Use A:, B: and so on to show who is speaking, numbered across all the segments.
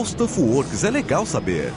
A: Haustofo Works é legal saber.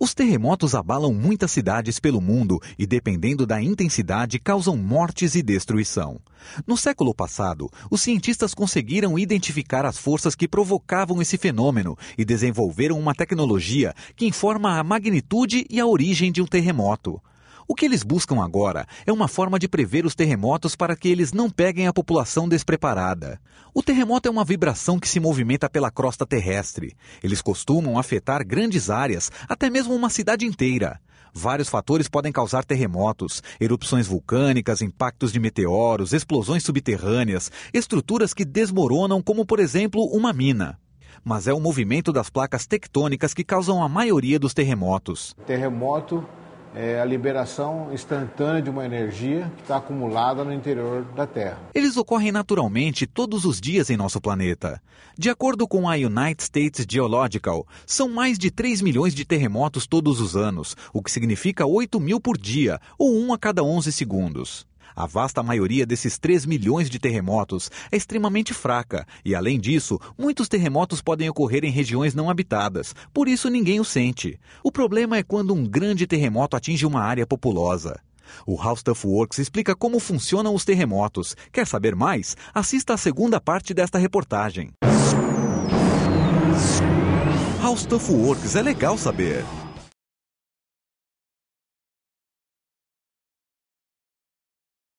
A: Os terremotos abalam muitas cidades pelo mundo e, dependendo da intensidade, causam mortes e destruição. No século passado, os cientistas conseguiram identificar as forças que provocavam esse fenômeno e desenvolveram uma tecnologia que informa a magnitude e a origem de um terremoto. O que eles buscam agora é uma forma de prever os terremotos para que eles não peguem a população despreparada. O terremoto é uma vibração que se movimenta pela crosta terrestre. Eles costumam afetar grandes áreas, até mesmo uma cidade inteira. Vários fatores podem causar terremotos: erupções vulcânicas, impactos de meteoros, explosões subterrâneas, estruturas que desmoronam, como por exemplo uma mina mas é o movimento das placas tectônicas que causam a maioria dos terremotos.
B: Terremoto é a liberação instantânea de uma energia que está acumulada no interior da Terra.
A: Eles ocorrem naturalmente todos os dias em nosso planeta. De acordo com a United States Geological, são mais de 3 milhões de terremotos todos os anos, o que significa 8 mil por dia, ou um a cada 11 segundos. A vasta maioria desses 3 milhões de terremotos é extremamente fraca e, além disso, muitos terremotos podem ocorrer em regiões não habitadas, por isso ninguém o sente. O problema é quando um grande terremoto atinge uma área populosa. O House of Works explica como funcionam os terremotos. Quer saber mais? Assista a segunda parte desta reportagem.
C: House of Works é legal saber.